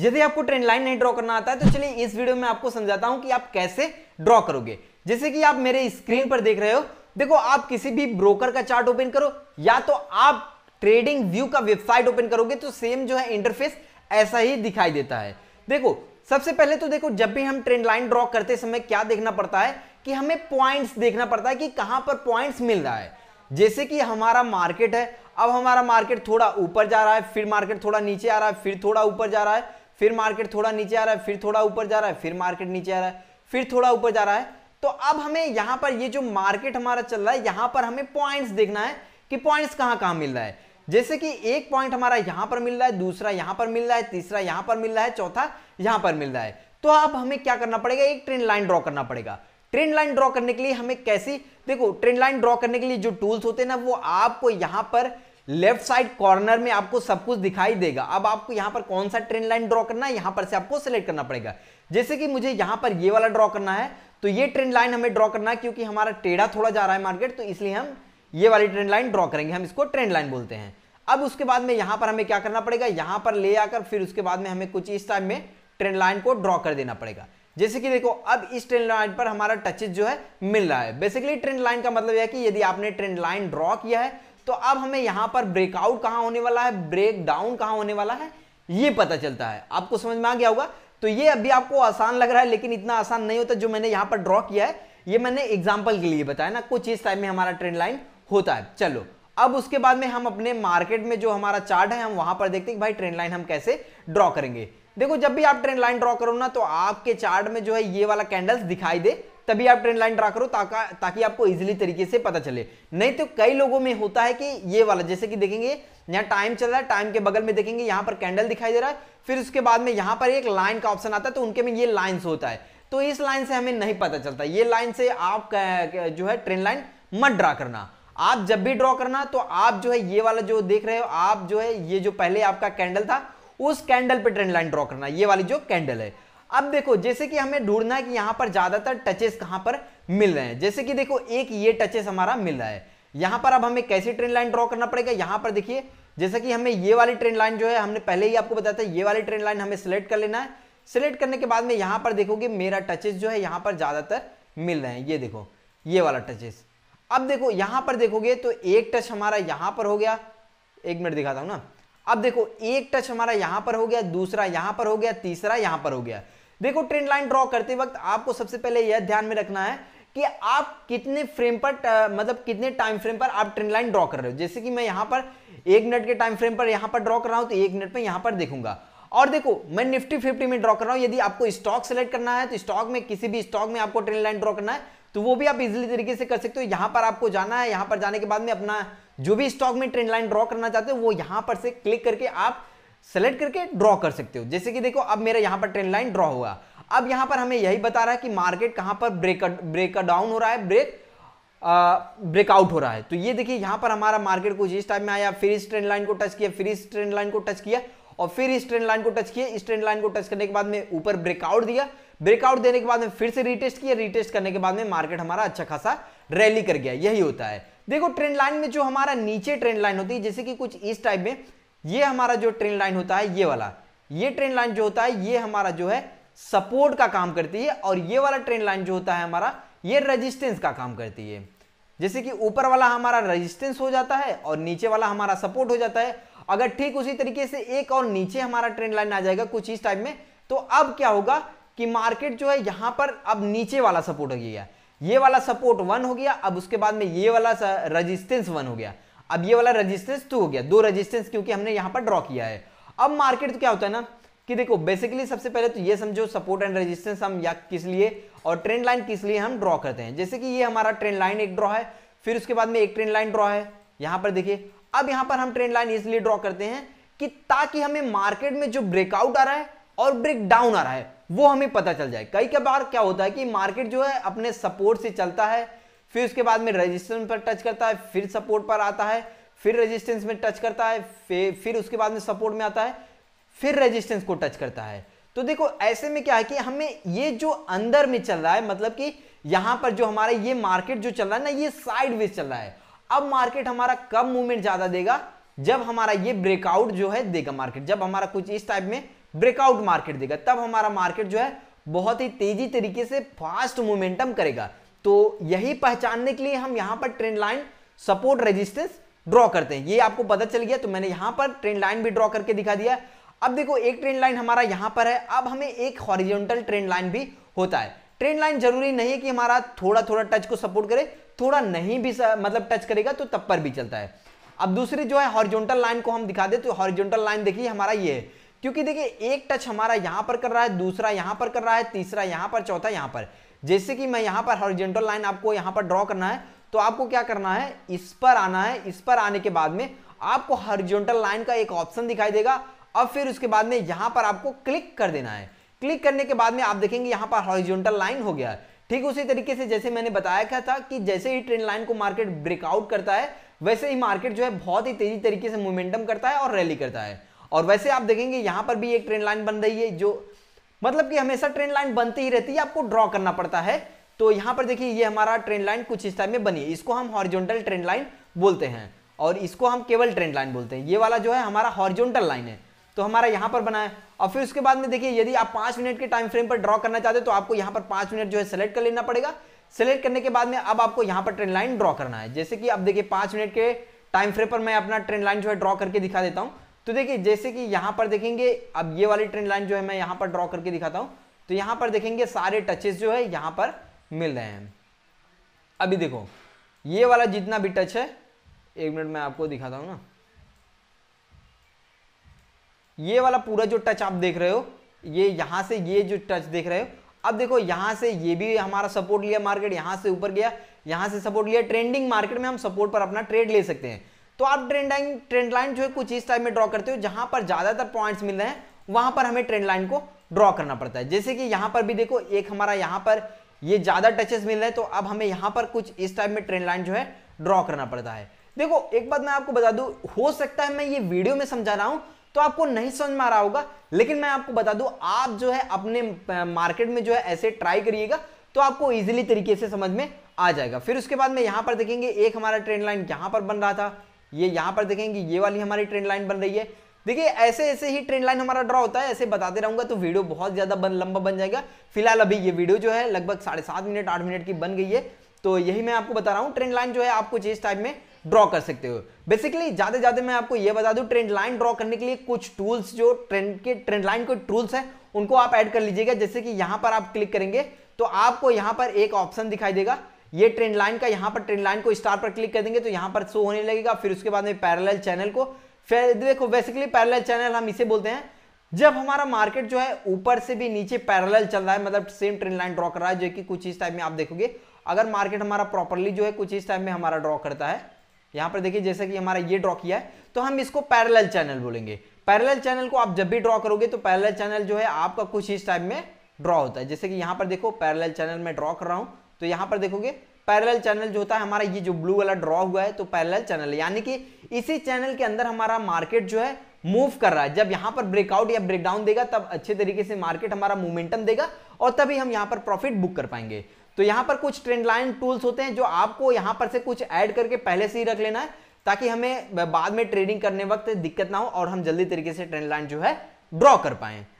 यदि आपको trend line नहीं ड्रॉ करना आता है तो चलिए इस वीडियो में आपको समझाता हूं कि आप कैसे ड्रॉ करोगे जैसे कि आप मेरे स्क्रीन पर देख रहे हो देखो आप किसी भी ब्रोकर का चार्ट ओपन करो या तो आप ट्रेडिंग व्यू का वेबसाइट ओपन करोगे तो सेम जो है इंटरफेस ऐसा ही दिखाई देता है देखो सबसे पहले तो देखो जब भी हम ट्रेंड लाइन ड्रॉ करते समय क्या देखना पड़ता है कि हमें पॉइंट्स देखना पड़ता है कि कहां पर पॉइंट्स मिल रहा है जैसे कि हमारा मार्केट है अब हमारा मार्केट थोड़ा ऊपर जा रहा है फिर मार्केट थोड़ा नीचे आ रहा है फिर थोड़ा ऊपर जा रहा है फिर मार्केट थोड़ा नीचे आ रहा है फिर थोड़ा ऊपर जा रहा है फिर मार्केट नीचे आ रहा है फिर थोड़ा ऊपर जा रहा है तो अब हमें यहां पर ये जो मार्केट हमारा चल रहा है यहां पर हमें पॉइंट्स देखना है कि पॉइंट्स कहां कहां मिल रहा है जैसे कि एक पॉइंट हमारा यहाँ पर मिल रहा है दूसरा यहां पर मिल रहा है तीसरा यहां पर मिल रहा है चौथा यहां पर मिल रहा है तो अब हमें क्या करना पड़ेगा एक ट्रेंड लाइन ड्रॉ करना पड़ेगा ट्रेंड लाइन ड्रॉ करने के लिए हमें कैसी देखो ट्रेंड लाइन ड्रॉ करने के लिए जो टूल्स होते हैं ना वो आपको यहाँ पर लेफ्ट साइड कॉर्नर में आपको सब कुछ दिखाई देगा अब आपको यहां पर कौन सा ट्रेन लाइन ड्रॉ करना है यहां पर से आपको सेलेक्ट करना पड़ेगा जैसे कि मुझे यहां पर ये वाला ड्रॉ करना है तो ये ट्रेन लाइन हमें ड्रॉ करना है क्योंकि हमारा टेढ़ा थोड़ा जा रहा है मार्केट तो इसलिए हम ये वाली ट्रेंड लाइन ड्रॉ करेंगे हम इसको ट्रेंड लाइन बोलते हैं अब उसके बाद में यहां पर हमें क्या करना पड़ेगा यहां पर ले आकर फिर उसके बाद में हमें कुछ इस टाइम में ट्रेंड लाइन को ड्रॉ कर देना पड़ेगा जैसे कि देखो अब इस ट्रेन लाइन पर हमारा टचेज जो है मिल रहा है बेसिकली ट्रेंड लाइन का मतलब यह है कि यदि आपने ट्रेंड लाइन ड्रॉ किया है तो अब हमें यहां पर ब्रेकआउट कहां होने वाला है ब्रेक डाउन कहां होने वाला है ये पता चलता है आपको समझ में आ गया होगा तो ये अभी आपको आसान लग रहा है लेकिन इतना आसान नहीं होता जो मैंने यहां पर ड्रॉ किया है ये मैंने एग्जाम्पल के लिए बताया ना कुछ इस टाइम में हमारा ट्रेंड लाइन होता है चलो अब उसके बाद में हम अपने मार्केट में जो हमारा चार्ट है हम वहां पर देखते हैं भाई ट्रेंड लाइन हम कैसे ड्रॉ करेंगे देखो जब भी आप ट्रेंड लाइन ड्रॉ करो ना तो आपके चार्ट में जो है ये वाला कैंडल्स दिखाई दे तभी आप ट्रेंड लाइन ड्रा करो ताका, ताकि आपको इजिली तरीके से पता चले नहीं तो कई लोगों में होता है कि ये वाला जैसे कि देखेंगे यहाँ टाइम चल रहा है टाइम के बगल में देखेंगे यहाँ पर कैंडल दिखाई दे रहा है फिर उसके बाद में यहाँ पर एक लाइन का ऑप्शन आता है तो उनके में ये लाइन्स होता है तो इस लाइन से हमें नहीं पता चलता ये लाइन से आप जो है ट्रेंड लाइन मत ड्रा करना आप जब भी ड्रॉ करना तो आप जो है ये वाला जो देख रहे हो आप जो है ये जो पहले आपका कैंडल था उस कैंडल पे ट्रेंड लाइन ड्रॉ करना ये वाली जो कैंडल है अब देखो जैसे कि हमें ढूंढना है कि यहां पर ज़्यादातर टचेस कहां पर मिल रहे हैं जैसे कि देखो एक ये टचेस हमारा मिल रहा है यहां पर अब हमें कैसी ट्रेन लाइन ड्रॉ करना पड़ेगा यहां पर देखिए जैसे कि हमें ये वाली ट्रेन लाइन जो है हमने पहले ही आपको बताया था ये वाली ट्रेन लाइन हमें सिलेक्ट कर लेना है सिलेक्ट करने के बाद में यहां पर देखोगे मेरा टचेस जो है यहां पर ज़्यादातर मिल रहे हैं ये देखो ये वाला टचेस अब देखो यहां पर देखोगे तो एक टच हमारा यहां पर हो गया एक मिनट दिखाता हूं ना अब देखो एक टच हमारा यहां पर हो गया दूसरा यहां पर हो गया तीसरा यहां पर हो गया देखो ट्रेंड लाइन ड्रॉ करते वक्त आपको सबसे पहले यह ध्यान में रखना है कि आप कितने फ्रेम पर मतलब कितने टाइम फ्रेम पर आप ट्रेंड लाइन ड्रॉ कर रहे हो जैसे कि मैं यहां पर एक मिनट के टाइम फ्रेम पर यहां पर ड्रॉ कर रहा हूं तो एक मिनट में यहां पर देखूंगा और देखो मैं निफ्टी फिफ्टी में ड्रॉ कर रहा हूं यदि आपको स्टॉक सेलेक्ट करना है तो स्टॉक में किसी भी स्टॉक में आपको ट्रेंड लाइन ड्रॉ करना है तो वो भी आप इजिली तरीके से कर सकते हो यहां पर आपको जाना है यहां पर जाने के बाद में अपना जो भी स्टॉक में ट्रेंड लाइन ड्रॉ करना चाहते हो वो यहां पर से क्लिक करके आप सेलेक्ट करके ड्रॉ कर सकते हो जैसे कि देखो अब मेरा यहां पर ट्रेंड लाइन ड्रॉ हुआ अब यहां पर हमें यही बता रहा है कि मार्केट कहां पर ब्रेक ब्रेक डाउन हो रहा है ब्रेक ब्रेकआउट हो रहा है तो ये देखिए यहां पर हमारा मार्केट कुछ इस टाइप में आया फिर इस ट्रेंड लाइन को टच किया फिर इस ट्रेंड लाइन को टच किया और फिर इस ट्रेंड लाइन को टच किया इस ट्रेंड लाइन को टच करने के बाद में ऊपर ब्रेकआउट दिया ब्रेकआउट देने के बाद में फिर से रिटेस्ट किया रिटेस्ट करने के बाद में मार्केट हमारा अच्छा खासा रैली कर गया यही होता है देखो ट्रेंड लाइन में जो हमारा नीचे ट्रेंड लाइन होती है जैसे कि कुछ इस टाइप में ये हमारा जो ट्रेंड लाइन होता है ये वाला ये ट्रेंड लाइन जो होता है ये हमारा जो है सपोर्ट का काम करती है और ये वाला ट्रेंड लाइन जो होता है हमारा ये रेजिस्टेंस का काम करती है जैसे कि ऊपर वाला हमारा रेजिस्टेंस हो जाता है और नीचे वाला हमारा सपोर्ट हो जाता है अगर ठीक उसी तरीके से एक और नीचे हमारा ट्रेंड लाइन आ जाएगा कुछ इस टाइप में तो अब क्या होगा कि मार्केट जो है यहां पर अब नीचे वाला सपोर्ट हो गया ये वाला सपोर्ट वन हो गया अब उसके बाद में ये वाला रजिस्टेंस वन हो गया अब ये वाला रजिस्टेंस टू हो गया दो रजिस्टेंस क्योंकि हमने यहां पर ड्रॉ किया है अब मार्केट तो क्या होता है ना कि देखो बेसिकली सबसे पहले तो ये समझो सपोर्ट एंड रेजिस्टेंस हम या किस लिए और ट्रेंड लाइन किस लिए हम ड्रॉ करते हैं जैसे कि ये हमारा ट्रेंड लाइन एक ड्रॉ है फिर उसके बाद में एक ट्रेंड लाइन ड्रॉ है यहां पर देखिए अब यहां पर हम ट्रेंड लाइन इसलिए ड्रॉ करते हैं कि ताकि हमें मार्केट में जो ब्रेकआउट आ रहा है और ब्रेक डाउन आ रहा है वो हमें पता चल जाए कई के बार क्या होता है कि मार्केट जो है अपने सपोर्ट से चलता है फिर उसके बाद में रजिस्टेंस पर टच करता है फिर सपोर्ट पर आता है फिर रेजिस्टेंस में टच करता है फिर उसके बाद में सपोर्ट में आता है फिर रेजिस्टेंस को टच करता है तो देखो ऐसे में क्या है कि हमें ये जो अंदर में चल रहा है मतलब कि यहां पर जो हमारा ये मार्केट जो चल रहा है ना ये साइडवेज चल रहा है अब मार्केट हमारा कब मूवमेंट ज्यादा देगा जब हमारा ये ब्रेकआउट जो है देगा मार्केट जब हमारा कुछ इस टाइप में ब्रेकआउट मार्केट देगा तब हमारा मार्केट जो है बहुत ही तेजी तरीके से फास्ट मोमेंटम करेगा तो यही पहचानने के लिए हम यहां पर trend line support resistance draw करते हैं ये आपको पता चल गया तो मैंने यहां पर ट्रेंड लाइन भी ड्रॉ करके दिखा दिया अब देखो एक ट्रेंड लाइन हमारा यहां पर है अब हमें एक हॉरिजेंटल ट्रेंड लाइन भी होता है ट्रेंड लाइन जरूरी नहीं है कि हमारा थोड़ा थोड़ा टच को सपोर्ट करे थोड़ा नहीं भी मतलब टच करेगा तो तब पर भी चलता है अब दूसरी जो है हॉरिजॉन्टल लाइन को हम दिखा दे तो हॉरिजॉन्टल लाइन देखिए हमारा ये है क्योंकि देखिए एक टच हमारा यहां पर कर रहा है दूसरा यहां पर कर रहा है तीसरा यहां पर चौथा यहां पर जैसे कि मैं यहां पर हॉरिजेंटल लाइन आपको यहां पर ड्रॉ करना है तो आपको क्या करना है इस पर आना है इस पर आने के बाद में आपको हॉरिजेंटल लाइन का एक ऑप्शन दिखाई देगा और फिर उसके बाद में यहां पर आपको क्लिक कर देना है क्लिक करने के बाद में आप देखेंगे यहां पर हॉरिजेंटल लाइन हो गया है ठीक उसी तरीके से जैसे मैंने बताया क्या था कि जैसे ही ट्रेन लाइन को मार्केट ब्रेकआउट करता है वैसे ही मार्केट जो है बहुत ही तेजी तरीके से मोमेंटम करता है और रैली करता है और वैसे आप देखेंगे यहां पर भी एक ट्रेन लाइन बन रही है जो मतलब कि हमेशा ट्रेन लाइन बनती ही रहती है आपको ड्रॉ करना पड़ता है तो यहां पर देखिए ये हमारा ट्रेन लाइन कुछ इस टाइप में बनी है इसको हम हॉरिजॉन्टल ट्रेन लाइन बोलते हैं और इसको हम केवल ट्रेन लाइन बोलते हैं ये वाला जो है हमारा हॉरिजॉन्टल लाइन है तो हमारा यहां पर बना है और फिर उसके बाद में देखिए यदि आप पांच मिनट के टाइम फ्रेम पर ड्रॉ करना चाहते हो तो आपको यहाँ पर पांच मिनट जो है सेलेक्ट कर लेना पड़ेगा सेलेक्ट करने के बाद में अब आपको यहां पर ट्रेन लाइन ड्रॉ करना है जैसे कि अब देखिए पांच मिनट के टाइम फ्रेम पर मैं अपना ट्रेन लाइन जो है ड्रॉ करके दिखा देता हूं तो देखिए जैसे कि यहां पर देखेंगे अब ये वाली ट्रेंड लाइन जो है मैं यहां पर ड्रॉ करके दिखाता हूं तो यहां पर देखेंगे सारे टचेस जो है यहां पर मिल रहे हैं अभी देखो ये वाला जितना भी टच है एक मिनट मैं आपको दिखाता हूं ना ये वाला पूरा जो टच आप देख रहे हो ये यहां से ये जो टच देख रहे हो अब देखो यहां से ये भी हमारा सपोर्ट लिया मार्केट यहां से ऊपर गया यहां से सपोर्ट लिया ट्रेंडिंग मार्केट में हम सपोर्ट पर अपना ट्रेड ले सकते हैं तो आप ट्रेंड लाइन ट्रेंड लाइन जो है कुछ इस टाइप में ड्रॉ करते हो जहां पर ज्यादातर पॉइंट्स मिल रहे हैं वहां पर हमें ट्रेंड लाइन को ड्रॉ करना पड़ता है जैसे कि यहां पर भी देखो एक हमारा यहां पर ये ज्यादा टचेस मिल रहे हैं तो अब हमें यहां पर कुछ इस टाइप में ट्रेंड लाइन जो है ड्रॉ करना पड़ता है देखो एक बात मैं आपको बता दूं हो सकता है मैं ये वीडियो में समझा रहा हूं तो आपको नहीं समझ में आ रहा होगा लेकिन मैं आपको बता दूं आप जो है अपने मार्केट में जो है ऐसे ट्राई करिएगा तो आपको इजीली तरीके से समझ में आ जाएगा फिर उसके बाद में यहां पर देखेंगे एक हमारा ट्रेंड लाइन यहां पर बन रहा था ये यहां पर देखेंगे ये वाली हमारी ट्रेंड लाइन बन रही है देखिए ऐसे ऐसे ही ट्रेंड लाइन हमारा ड्रॉ होता है ऐसे बताते रहूंगा तो वीडियो बहुत ज़्यादा बन लंबा बन जाएगा फिलहाल अभी ये वीडियो जो है लगभग साढ़े सात मिनट आठ मिनट की बन गई है तो यही मैं आपको बता रहा हूँ ट्रेंड लाइन जो है आप कुछ इस टाइप में ड्रॉ कर सकते हो बेसिकली ज़्यादा ज़्यादा मैं आपको ये बता दू ट्रेंड लाइन ड्रॉ करने के लिए कुछ टूल्स जो ट्रेंड के ट्रेंड लाइन के टूल्स है उनको आप एड कर लीजिएगा जैसे कि यहां पर आप क्लिक करेंगे तो आपको यहाँ पर एक ऑप्शन दिखाई देगा ये ट्रेंड लाइन का यहां पर ट्रेंड लाइन को स्टार पर क्लिक कर देंगे तो यहां पर शो होने लगेगा फिर उसके बाद में पैरेलल चैनल को फिर देखो बेसिकली पैरेलल चैनल हम इसे बोलते हैं जब हमारा मार्केट जो है ऊपर से भी नीचे पैरेलल चल रहा है मतलब सेम ट्रेंड लाइन ड्रॉ कर रहा है जो कि कुछ इस टाइप में आप देखोगे अगर मार्केट हमारा प्रॉपरली जो है कुछ इस टाइप में हमारा ड्रॉ करता है यहां पर देखिए जैसे कि हमारा ये ड्रॉ किया है तो हम इसको पैरेलल चैनल बोलेंगे पैरेलल चैनल को आप जब भी ड्रॉ करोगे तो पैरेलल चैनल जो है आपका कुछ इस टाइप में ड्रॉ होता है जैसे कि यहां पर देखो पैरेलल चैनल में ड्रॉ कर रहा हूं तो यहां पर देखोगे पैरेलल चैनल जो होता है हमारा ये जो ब्लू वाला ड्रॉ हुआ है तो पैरेलल चैनल यानी कि इसी चैनल के अंदर हमारा मार्केट जो है मूव कर रहा है जब यहां पर ब्रेकआउट या ब्रेकडाउन देगा तब अच्छे तरीके से मार्केट हमारा मोमेंटम देगा और तभी हम यहां पर प्रॉफिट बुक कर पाएंगे तो यहां पर कुछ ट्रेंड लाइन टूल्स होते हैं जो आपको यहां पर से कुछ ऐड करके पहले से ही रख लेना है ताकि हमें बाद में ट्रेडिंग करने वक्त दिक्कत ना हो और हम जल्दी तरीके से ट्रेंड लाइन जो है ड्रॉ कर पाएं